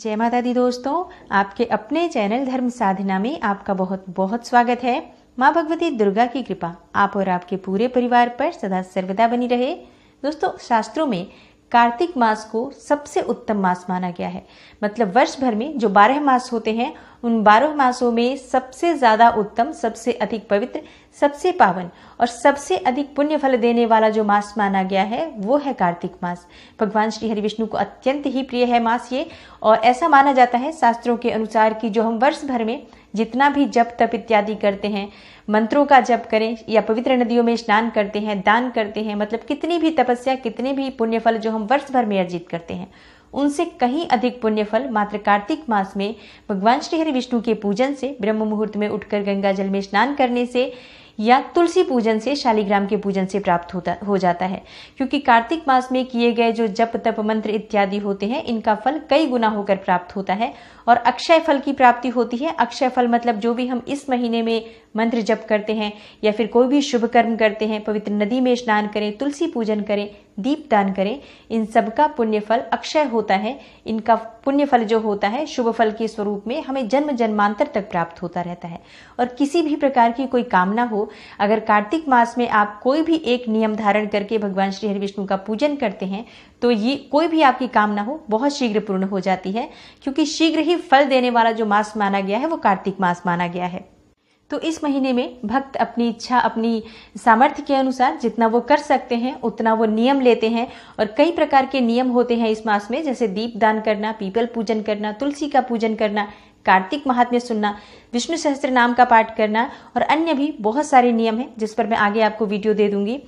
जय माता दी दोस्तों आपके अपने चैनल धर्म साधना में आपका बहुत बहुत स्वागत है माँ भगवती दुर्गा की कृपा आप और आपके पूरे परिवार पर सदा सर्वदा बनी रहे दोस्तों शास्त्रों में कार्तिक मास को सबसे उत्तम मास माना गया है मतलब वर्ष भर में जो बारह मास होते हैं उन बारह मासों में सबसे ज्यादा उत्तम सबसे अधिक पवित्र सबसे पावन और सबसे अधिक पुण्य फल देने वाला जो मास माना गया है वो है कार्तिक मास भगवान श्री हरि विष्णु को अत्यंत ही प्रिय है मास ये और ऐसा माना जाता है शास्त्रों के अनुसार कि जो हम वर्ष भर में जितना भी जप तप इत्यादि करते हैं मंत्रों का जप करें या पवित्र नदियों में स्नान करते हैं दान करते हैं मतलब कितनी भी तपस्या कितने भी पुण्य फल जो हम वर्ष भर में अर्जित करते हैं उनसे कहीं अधिक पुण्यफल मात्र कार्तिक मास में भगवान श्रीहरि विष्णु के पूजन से ब्रह्म मुहूर्त में उठकर गंगा जल में स्नान करने से या तुलसी पूजन से शालिग्राम के पूजन से प्राप्त होता हो जाता है क्योंकि कार्तिक मास में किए गए जो जप तप मंत्र इत्यादि होते हैं इनका फल कई गुना होकर प्राप्त होता है और अक्षय फल की प्राप्ति होती है अक्षय फल मतलब जो भी हम इस महीने में मंत्र जप करते हैं या फिर कोई भी शुभ कर्म करते हैं पवित्र नदी में स्नान करें तुलसी पूजन करें दीप दान करें इन सबका पुण्यफल अक्षय होता है इनका पुण्यफल जो होता है शुभ फल के स्वरूप में हमें जन्म जन्मांतर तक प्राप्त होता रहता है और किसी भी प्रकार की कोई कामना हो अगर कार्तिक मास में आप कोई भी एक नियम धारण करके भगवान श्री हरि विष्णु का पूजन करते हैं तो ये कोई भी आपकी कामना हो बहुत शीघ्र पूर्ण हो जाती है क्योंकि शीघ्र ही फल देने वाला जो मास माना गया है वो कार्तिक मास माना गया है तो इस महीने में भक्त अपनी इच्छा अपनी सामर्थ्य के अनुसार जितना वो कर सकते हैं उतना वो नियम लेते हैं और कई प्रकार के नियम होते हैं इस मास में जैसे दीप दान करना पीपल पूजन करना तुलसी का पूजन करना कार्तिक महात्म्य सुनना विष्णु सहस्त्र नाम का पाठ करना और अन्य भी बहुत सारे नियम हैं जिस पर मैं आगे आपको वीडियो दे दूंगी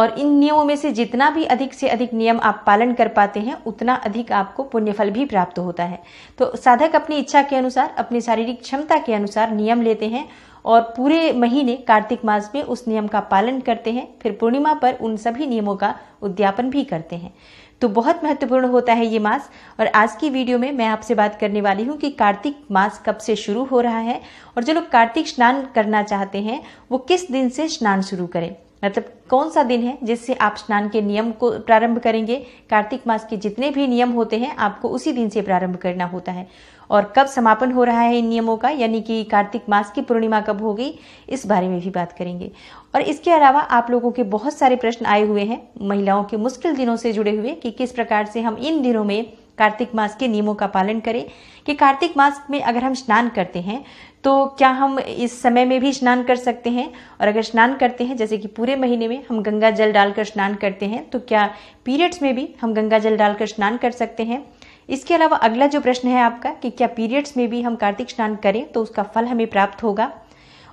और इन नियमों में से जितना भी अधिक से अधिक नियम आप पालन कर पाते हैं उतना अधिक आपको पुण्यफल भी प्राप्त होता है तो साधक अपनी इच्छा के अनुसार अपनी शारीरिक क्षमता के अनुसार नियम लेते हैं और पूरे महीने कार्तिक मास में उस नियम का पालन करते हैं फिर पूर्णिमा पर उन सभी नियमों का उद्यापन भी करते हैं तो बहुत महत्वपूर्ण होता है ये मास और आज की वीडियो में मैं आपसे बात करने वाली हूँ कि कार्तिक मास कब से शुरू हो रहा है और जो लोग कार्तिक स्नान करना चाहते हैं वो किस दिन से स्नान शुरू करें मतलब कौन सा दिन है जिससे आप स्नान के नियम को प्रारंभ करेंगे कार्तिक मास के जितने भी नियम होते हैं आपको उसी दिन से प्रारंभ करना होता है और कब समापन हो रहा है इन नियमों का यानी कि कार्तिक मास की पूर्णिमा कब होगी इस बारे में भी बात करेंगे और इसके अलावा आप लोगों के बहुत सारे प्रश्न आए हुए हैं महिलाओं के मुश्किल दिनों से जुड़े हुए कि किस प्रकार से हम इन दिनों में कार्तिक मास के नियमों का पालन करें कि कार्तिक मास में अगर हम स्नान करते हैं तो क्या हम इस समय में भी स्नान कर सकते हैं और अगर स्नान करते हैं जैसे कि पूरे महीने में हम गंगा जल डालकर स्नान करते हैं तो क्या पीरियड्स में भी हम गंगा जल डालकर स्नान कर सकते हैं इसके अलावा अगला जो प्रश्न है आपका कि क्या पीरियड्स में भी हम कार्तिक स्नान करें तो उसका फल हमें प्राप्त होगा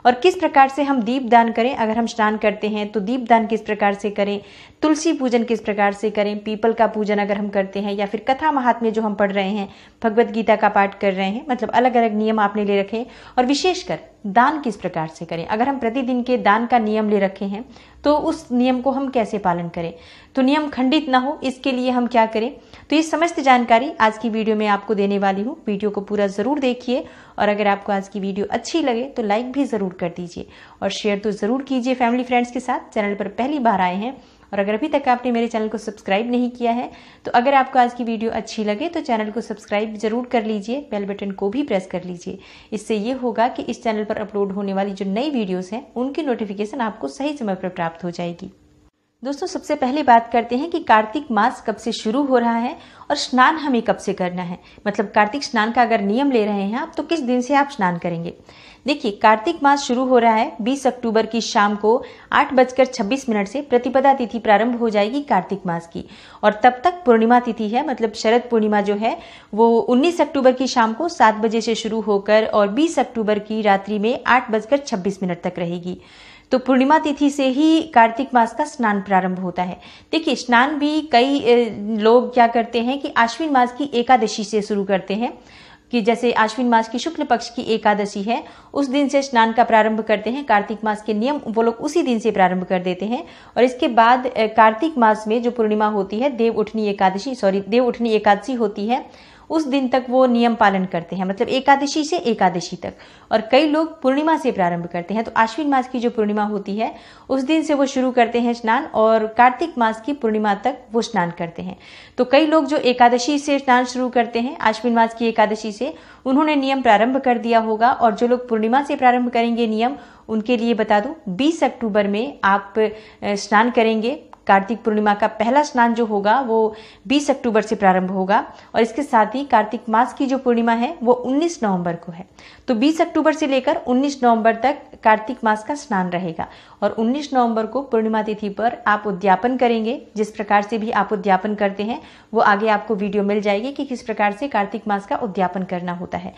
और किस प्रकार से हम दीप दान करें अगर हम स्नान करते हैं तो दीप दान किस प्रकार से करें तुलसी पूजन किस प्रकार से करें पीपल का पूजन अगर हम करते हैं या फिर कथा महात्म्य जो हम पढ़ रहे हैं भगवत गीता का पाठ कर रहे हैं मतलब अलग अलग नियम आपने ले रखे और विशेषकर दान किस प्रकार से करें अगर हम प्रतिदिन के दान का नियम ले रखे हैं तो उस नियम को हम कैसे पालन करें तो नियम खंडित ना हो इसके लिए हम क्या करें तो ये समस्त जानकारी आज की वीडियो में आपको देने वाली हूँ वीडियो को पूरा ज़रूर देखिए और अगर आपको आज की वीडियो अच्छी लगे तो लाइक भी ज़रूर कर दीजिए और शेयर तो ज़रूर कीजिए फैमिली फ्रेंड्स के साथ चैनल पर पहली बार आए हैं और अगर अभी तक आपने मेरे चैनल को सब्सक्राइब नहीं किया है तो अगर आपको आज की वीडियो अच्छी लगे तो चैनल को सब्सक्राइब जरूर कर लीजिए बेल बटन को भी प्रेस कर लीजिए इससे ये होगा कि इस चैनल पर अपलोड होने वाली जो नई वीडियोज़ हैं उनकी नोटिफिकेशन आपको सही समय पर प्राप्त हो जाएगी दोस्तों सबसे पहले बात करते हैं कि कार्तिक मास कब से शुरू हो रहा है और स्नान हमें कब से करना है मतलब कार्तिक स्नान का अगर नियम ले रहे हैं आप तो किस दिन से आप स्नान करेंगे देखिए कार्तिक मास शुरू हो रहा है 20 अक्टूबर की शाम को आठ बजकर छब्बीस मिनट से प्रतिपदा तिथि प्रारंभ हो जाएगी कार्तिक मास की और तब तक पूर्णिमा तिथि है मतलब शरद पूर्णिमा जो है वो 19 अक्टूबर की शाम को सात बजे से शुरू होकर और बीस अक्टूबर की रात्रि में आठ बजकर छब्बीस मिनट तक रहेगी तो पूर्णिमा तिथि से ही कार्तिक मास का स्नान प्रारंभ होता है देखिए स्नान भी कई लोग क्या करते हैं कि आश्विन मास की एकादशी से शुरू करते हैं कि जैसे आश्विन मास की शुक्ल पक्ष की एकादशी है उस दिन से स्नान का प्रारंभ करते हैं कार्तिक मास के नियम वो लोग उसी दिन से प्रारंभ कर देते हैं और इसके बाद कार्तिक मास में जो पूर्णिमा होती है देव उठनी एकादशी सॉरी देव उठनी एकादशी होती है उस दिन तक वो नियम पालन करते हैं मतलब एकादशी से एकादशी तक और कई लोग पूर्णिमा से प्रारंभ करते हैं तो आश्विन मास की जो पूर्णिमा होती है उस दिन से वो शुरू करते हैं स्नान और कार्तिक मास की पूर्णिमा तक वो स्नान करते हैं तो कई लोग जो एकादशी से स्नान शुरू करते हैं आश्विन मास की एकादशी से उन्होंने नियम प्रारंभ कर दिया होगा और जो लोग पूर्णिमा से प्रारंभ करेंगे नियम उनके लिए बता दूं 20 अक्टूबर में आप स्नान करेंगे कार्तिक पूर्णिमा का पहला स्नान जो होगा वो 20 अक्टूबर से प्रारंभ होगा और इसके साथ ही कार्तिक मास की जो पूर्णिमा है वो 19 नवंबर को है तो 20 अक्टूबर से लेकर 19 नवंबर तक कार्तिक मास का स्नान रहेगा और 19 नवंबर को पूर्णिमा तिथि पर आप उद्यापन करेंगे जिस प्रकार से भी आप उद्यापन करते हैं वो आगे आपको वीडियो मिल जाएगी कि किस प्रकार से कार्तिक मास का उद्यापन करना होता है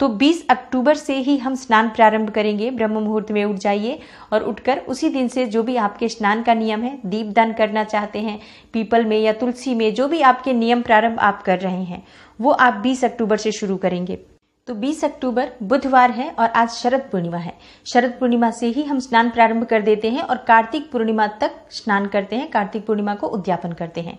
तो 20 अक्टूबर से ही हम स्नान प्रारंभ करेंगे ब्रह्म मुहूर्त में उठ जाइए और उठकर उसी दिन से जो भी आपके स्नान का नियम है दीपदान करना चाहते हैं पीपल में या तुलसी में जो भी आपके नियम प्रारंभ आप कर रहे हैं वो आप 20 अक्टूबर से शुरू करेंगे तो 20 अक्टूबर बुधवार है और आज शरद पूर्णिमा है शरद पूर्णिमा से ही हम स्नान प्रारंभ कर देते हैं और कार्तिक पूर्णिमा तक स्नान करते हैं कार्तिक पूर्णिमा को उद्यापन करते हैं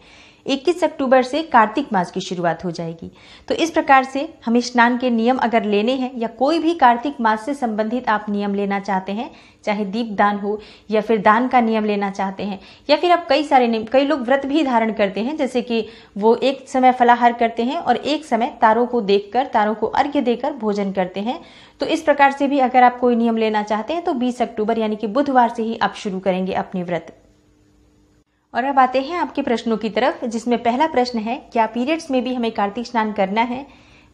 21 अक्टूबर से कार्तिक मास की शुरुआत हो जाएगी तो इस प्रकार से हमें स्नान के नियम अगर लेने हैं या कोई भी कार्तिक मास से संबंधित आप नियम लेना चाहते हैं चाहे दीप दान हो या फिर दान का नियम लेना चाहते हैं या फिर आप कई सारे नियम कई लोग व्रत भी धारण करते हैं जैसे कि वो एक समय फलाहार करते हैं और एक समय तारों को देखकर तारों को अर्घ्य देकर भोजन करते हैं तो इस प्रकार से भी अगर आप कोई नियम लेना चाहते हैं तो 20 अक्टूबर यानी कि बुधवार से ही आप शुरू करेंगे अपने व्रत और अब आते हैं आपके प्रश्नों की तरफ जिसमें पहला प्रश्न है क्या पीरियड्स में भी हमें कार्तिक स्नान करना है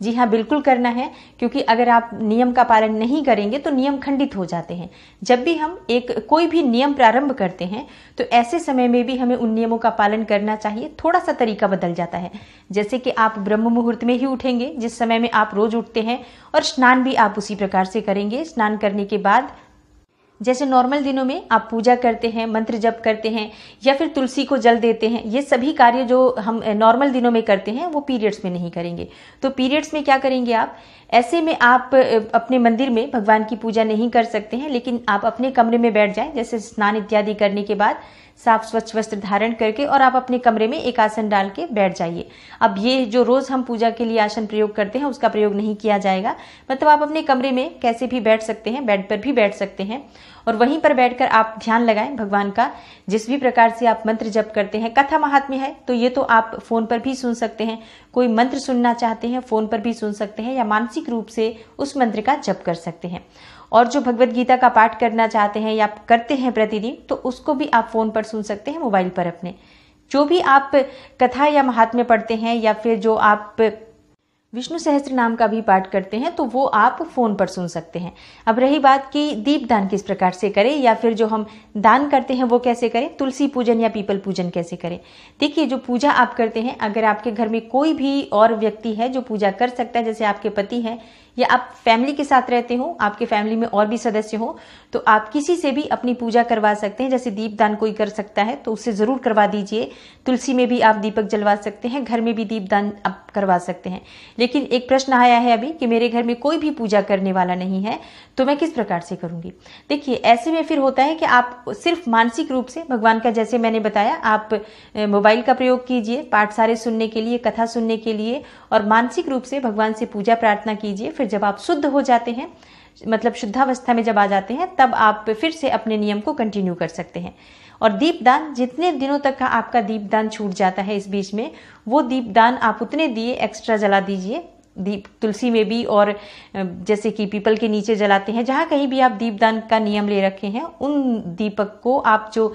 जी हाँ बिल्कुल करना है क्योंकि अगर आप नियम का पालन नहीं करेंगे तो नियम खंडित हो जाते हैं जब भी हम एक कोई भी नियम प्रारंभ करते हैं तो ऐसे समय में भी हमें उन नियमों का पालन करना चाहिए थोड़ा सा तरीका बदल जाता है जैसे कि आप ब्रह्म मुहूर्त में ही उठेंगे जिस समय में आप रोज उठते हैं और स्नान भी आप उसी प्रकार से करेंगे स्नान करने के बाद जैसे नॉर्मल दिनों में आप पूजा करते हैं मंत्र जप करते हैं या फिर तुलसी को जल देते हैं ये सभी कार्य जो हम नॉर्मल दिनों में करते हैं वो पीरियड्स में नहीं करेंगे तो पीरियड्स में क्या करेंगे आप ऐसे में आप अपने मंदिर में भगवान की पूजा नहीं कर सकते हैं लेकिन आप अपने कमरे में बैठ जाएं जैसे स्नान इत्यादि करने के बाद साफ स्वच्छ वस्त्र धारण करके और आप अपने कमरे में एक आसन डाल के बैठ जाइए अब ये जो रोज हम पूजा के लिए आसन प्रयोग करते हैं उसका प्रयोग नहीं किया जाएगा मतलब आप अपने कमरे में कैसे भी बैठ सकते हैं बेड पर भी बैठ सकते हैं और वहीं पर बैठकर आप ध्यान लगाएं भगवान का जिस भी प्रकार से आप मंत्र जप करते हैं कथा महात्म्य है तो ये तो आप फोन पर भी सुन सकते हैं कोई मंत्र सुनना चाहते हैं फोन पर भी सुन सकते हैं या मानसिक रूप से उस मंत्र का जप कर सकते हैं और जो भगवत गीता का पाठ करना चाहते हैं या करते हैं प्रतिदिन तो उसको भी आप फ़ोन पर सुन सकते हैं मोबाइल पर अपने जो भी आप कथा या महात्म्य पढ़ते हैं या फिर जो आप विष्णु सहस्त्र नाम का भी पाठ करते हैं तो वो आप फ़ोन पर सुन सकते हैं अब रही बात कि दीप दान किस प्रकार से करें या फिर जो हम दान करते हैं वो कैसे करें तुलसी पूजन या पीपल पूजन कैसे करें देखिए जो पूजा आप करते हैं अगर आपके घर में कोई भी और व्यक्ति है जो पूजा कर सकता है जैसे आपके पति हैं या आप फैमिली के साथ रहते हो आपके फैमिली में और भी सदस्य हो तो आप किसी से भी अपनी पूजा करवा सकते हैं जैसे दीप दान कोई कर सकता है तो उससे ज़रूर करवा दीजिए तुलसी में भी आप दीपक जलवा सकते हैं घर में भी दीप दान आप करवा सकते हैं लेकिन एक प्रश्न आया है अभी कि मेरे घर में कोई भी पूजा करने वाला नहीं है तो मैं किस प्रकार से करूंगी देखिए ऐसे में फिर होता है कि आप सिर्फ मानसिक रूप से भगवान का जैसे मैंने बताया आप मोबाइल का प्रयोग कीजिए पाठ सारे सुनने के लिए कथा सुनने के लिए और मानसिक रूप से भगवान से पूजा प्रार्थना कीजिए फिर जब आप शुद्ध हो जाते हैं मतलब शुद्धावस्था में जब आ जाते हैं तब आप फिर से अपने नियम को कंटिन्यू कर सकते हैं और दीपदान जितने दिनों तक का आपका दीपदान छूट जाता है इस बीच में वो दीपदान आप उतने दिए एक्स्ट्रा जला दीजिए दीप तुलसी में भी और जैसे कि पीपल के नीचे जलाते हैं जहाँ कहीं भी आप दीपदान का नियम ले रखे हैं उन दीपक को आप जो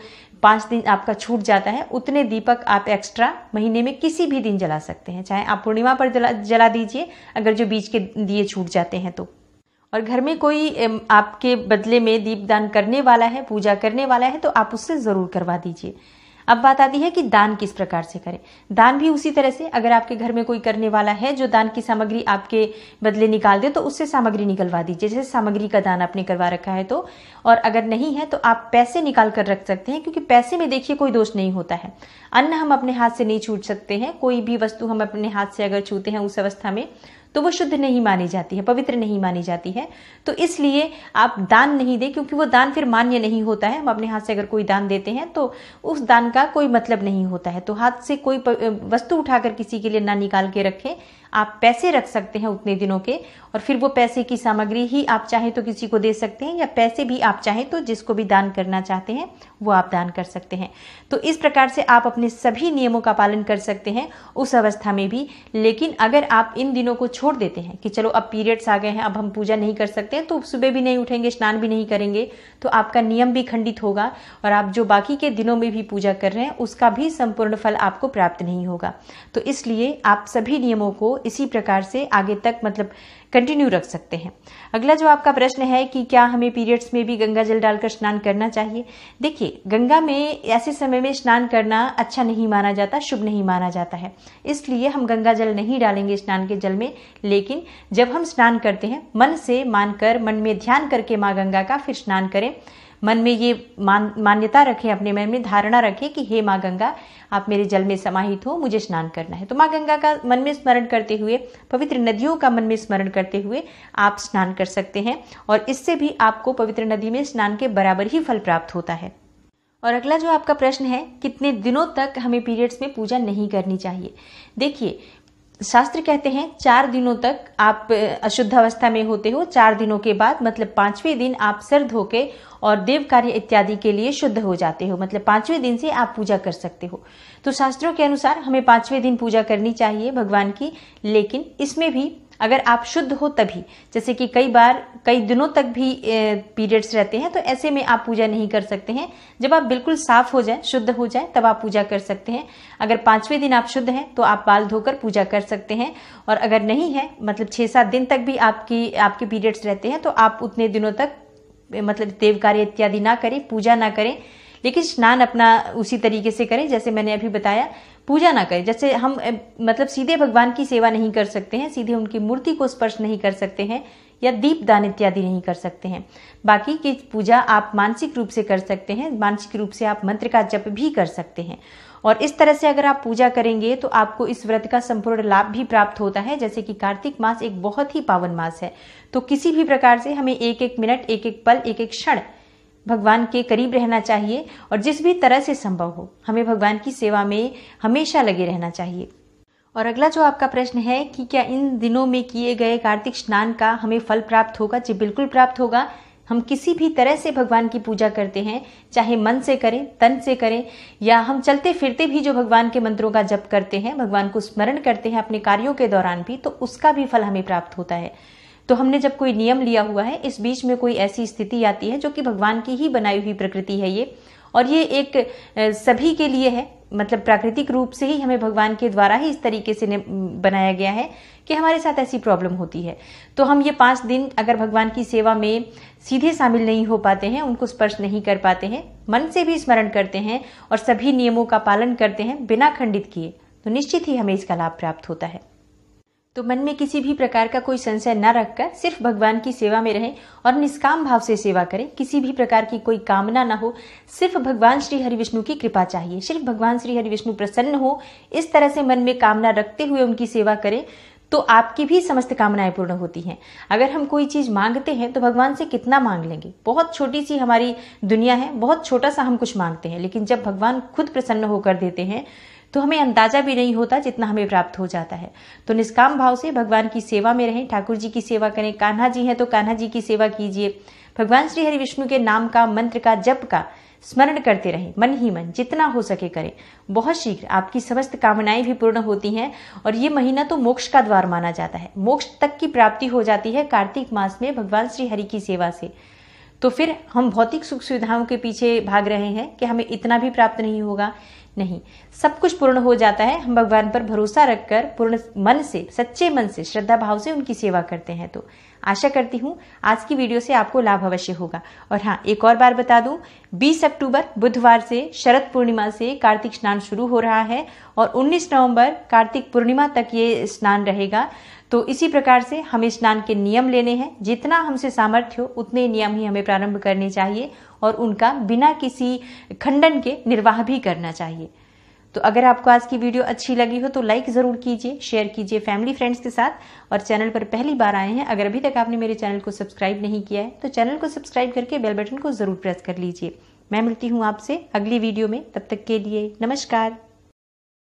पाँच दिन आपका छूट जाता है उतने दीपक आप एक्स्ट्रा महीने में किसी भी दिन जला सकते हैं चाहे आप पूर्णिमा पर जला जला दीजिए अगर जो बीच के दिए छूट जाते हैं तो और घर में कोई आपके बदले में दीपदान करने वाला है पूजा करने वाला है तो आप उससे ज़रूर करवा दीजिए अब बात आती है कि दान किस प्रकार से करें दान भी उसी तरह से अगर आपके घर में कोई करने वाला है जो दान की सामग्री आपके बदले निकाल दे तो उससे सामग्री निकलवा दीजिए जैसे सामग्री का दान आपने करवा रखा है तो और अगर नहीं है तो आप पैसे निकाल कर रख सकते हैं क्योंकि पैसे में देखिए कोई दोष नहीं होता है अन्न हम अपने हाथ से नहीं छूट सकते हैं कोई भी वस्तु हम अपने हाथ से अगर छूते हैं उस अवस्था में तो वो शुद्ध नहीं मानी जाती है पवित्र नहीं मानी जाती है तो इसलिए आप दान नहीं दें क्योंकि वो दान फिर मान्य नहीं होता है हम अपने हाथ से अगर कोई दान देते हैं तो उस दान का कोई मतलब नहीं होता है तो हाथ से कोई वस्तु उठाकर किसी के लिए ना निकाल के रखें आप पैसे रख सकते हैं उतने दिनों के और फिर वो पैसे की सामग्री ही आप चाहें तो किसी को दे सकते हैं या पैसे भी आप चाहें तो जिसको भी दान करना चाहते हैं वो आप दान कर सकते हैं तो इस प्रकार से आप अपने सभी नियमों का पालन कर सकते हैं उस अवस्था में भी लेकिन अगर आप इन दिनों को छोड़ देते हैं कि चलो अब पीरियड्स आ गए हैं अब हम पूजा नहीं कर सकते तो सुबह भी नहीं उठेंगे स्नान भी नहीं करेंगे तो आपका नियम भी खंडित होगा और आप जो बाकी के दिनों में भी पूजा कर रहे हैं उसका भी संपूर्ण फल आपको प्राप्त नहीं होगा तो इसलिए आप सभी नियमों को इसी प्रकार से आगे तक मतलब कंटिन्यू रख सकते हैं अगला जो आपका प्रश्न है कि क्या हमें पीरियड्स में भी गंगा जल डालकर स्नान करना चाहिए देखिए गंगा में ऐसे समय में स्नान करना अच्छा नहीं माना जाता शुभ नहीं माना जाता है इसलिए हम गंगा जल नहीं डालेंगे स्नान के जल में लेकिन जब हम स्नान करते हैं मन से मानकर मन में ध्यान करके माँ गंगा का फिर स्नान करें मन में ये मान मान्यता रखें अपने मन में धारणा रखें कि हे माँ गंगा आप मेरे जल में समाहित हो मुझे स्नान करना है तो माँ गंगा का मन में स्मरण करते हुए पवित्र नदियों का मन में स्मरण करते हुए आप स्नान कर सकते हैं और इससे भी आपको पवित्र नदी में स्नान के बराबर ही फल प्राप्त होता है और अगला जो आपका प्रश्न है कितने दिनों तक हमें पीरियड्स में पूजा नहीं करनी चाहिए देखिए शास्त्र कहते हैं चार दिनों तक आप अशुद्ध अवस्था में होते हो चार दिनों के बाद मतलब पांचवें दिन आप सर धो के और देव कार्य इत्यादि के लिए शुद्ध हो जाते हो मतलब पांचवें दिन से आप पूजा कर सकते हो तो शास्त्रों के अनुसार हमें पांचवें दिन पूजा करनी चाहिए भगवान की लेकिन इसमें भी अगर आप शुद्ध हो तभी जैसे कि कई बार कई दिनों तक भी पीरियड्स रहते हैं तो ऐसे में आप पूजा नहीं कर सकते हैं जब आप बिल्कुल साफ हो जाए शुद्ध हो जाए तब आप पूजा कर सकते हैं अगर पांचवें दिन आप शुद्ध हैं तो आप बाल धोकर पूजा कर सकते हैं और अगर नहीं है मतलब छह सात दिन तक भी आपकी आपके पीरियड्स रहते हैं तो आप उतने दिनों तक मतलब देव कार्य इत्यादि ना करें पूजा ना करें लेकिन स्नान अपना उसी तरीके से करें जैसे मैंने अभी बताया पूजा ना करें जैसे हम मतलब सीधे भगवान की सेवा नहीं कर सकते हैं सीधे उनकी मूर्ति को स्पर्श नहीं कर सकते हैं या दीप दान इत्यादि नहीं कर सकते हैं बाकी की पूजा आप मानसिक रूप से कर सकते हैं मानसिक रूप से आप मंत्र का जप भी कर सकते हैं और इस तरह से अगर आप पूजा करेंगे तो आपको इस व्रत का संपूर्ण लाभ भी प्राप्त होता है जैसे कि कार्तिक मास एक बहुत ही पावन मास है तो किसी भी प्रकार से हमें एक एक मिनट एक एक पल एक एक क्षण भगवान के करीब रहना चाहिए और जिस भी तरह से संभव हो हमें भगवान की सेवा में हमेशा लगे रहना चाहिए और अगला जो आपका प्रश्न है कि क्या इन दिनों में किए गए कार्तिक स्नान का हमें फल प्राप्त होगा जी बिल्कुल प्राप्त होगा हम किसी भी तरह से भगवान की पूजा करते हैं चाहे मन से करें तन से करें या हम चलते फिरते भी जो भगवान के मंत्रों का जप करते हैं भगवान को स्मरण करते हैं अपने कार्यों के दौरान भी तो उसका भी फल हमें प्राप्त होता है तो हमने जब कोई नियम लिया हुआ है इस बीच में कोई ऐसी स्थिति आती है जो कि भगवान की ही बनाई हुई प्रकृति है ये और ये एक सभी के लिए है मतलब प्राकृतिक रूप से ही हमें भगवान के द्वारा ही इस तरीके से बनाया गया है कि हमारे साथ ऐसी प्रॉब्लम होती है तो हम ये पाँच दिन अगर भगवान की सेवा में सीधे शामिल नहीं हो पाते हैं उनको स्पर्श नहीं कर पाते हैं मन से भी स्मरण करते हैं और सभी नियमों का पालन करते हैं बिना खंडित किए तो निश्चित ही हमें इसका लाभ प्राप्त होता है तो मन में किसी भी प्रकार का कोई संशय न रखकर सिर्फ भगवान की सेवा में रहें और निष्काम भाव से सेवा करें किसी भी प्रकार की कोई कामना न हो सिर्फ भगवान श्री हरि विष्णु की कृपा चाहिए सिर्फ भगवान श्री हरि विष्णु प्रसन्न हो इस तरह से मन में कामना रखते हुए उनकी सेवा करें तो आपकी भी समस्त कामनाएं पूर्ण होती हैं अगर हम कोई चीज़ मांगते हैं तो भगवान से कितना मांग लेंगे बहुत छोटी सी हमारी दुनिया है बहुत छोटा सा हम कुछ मांगते हैं लेकिन जब भगवान खुद प्रसन्न होकर देते हैं तो हमें अंदाजा भी नहीं होता जितना हमें प्राप्त हो जाता है तो निष्काम भाव से भगवान की सेवा में रहें ठाकुर जी की सेवा करें कान्हा जी हैं तो कान्हा जी की सेवा कीजिए भगवान श्री हरि विष्णु के नाम का मंत्र का जप का स्मरण करते रहें मन ही मन जितना हो सके करें बहुत शीघ्र आपकी समस्त कामनाएं भी पूर्ण होती हैं और ये महीना तो मोक्ष का द्वार माना जाता है मोक्ष तक की प्राप्ति हो जाती है कार्तिक मास में भगवान श्री हरि की सेवा से तो फिर हम भौतिक सुख सुविधाओं के पीछे भाग रहे हैं कि हमें इतना भी प्राप्त नहीं होगा नहीं सब कुछ पूर्ण हो जाता है हम भगवान पर भरोसा रखकर पूर्ण मन से सच्चे मन से श्रद्धा भाव से उनकी सेवा करते हैं तो आशा करती हूँ आज की वीडियो से आपको लाभ अवश्य होगा और हाँ एक और बार बता दूँ 20 अक्टूबर बुधवार से शरद पूर्णिमा से कार्तिक स्नान शुरू हो रहा है और 19 नवंबर कार्तिक पूर्णिमा तक ये स्नान रहेगा तो इसी प्रकार से हमें स्नान के नियम लेने हैं जितना हमसे सामर्थ्य हो उतने नियम ही हमें प्रारंभ करने चाहिए और उनका बिना किसी खंडन के निर्वाह भी करना चाहिए तो अगर आपको आज की वीडियो अच्छी लगी हो तो लाइक ज़रूर कीजिए शेयर कीजिए फैमिली फ्रेंड्स के साथ और चैनल पर पहली बार आए हैं अगर अभी तक आपने मेरे चैनल को सब्सक्राइब नहीं किया है तो चैनल को सब्सक्राइब करके बेल बटन को ज़रूर प्रेस कर लीजिए मैं मिलती हूँ आपसे अगली वीडियो में तब तक के लिए नमस्कार